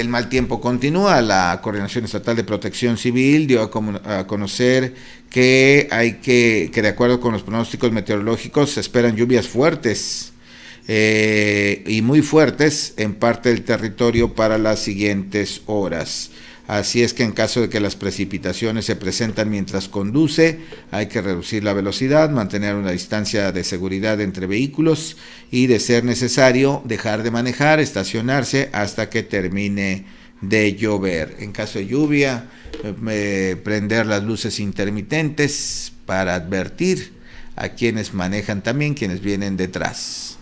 el mal tiempo continúa. La Coordinación Estatal de Protección Civil dio a, conocer que hay que, que de acuerdo con los pronósticos meteorológicos se esperan lluvias fuertes eh, y muy fuertes en parte del territorio para las siguientes horas. Así es que en caso de que las precipitaciones se presentan mientras conduce, hay que reducir la velocidad, mantener una distancia de seguridad entre vehículos y, de ser necesario, dejar de manejar, estacionarse hasta que termine de llover. En caso de lluvia, eh, prender las luces intermitentes para advertir a quienes manejan también, quienes vienen detrás.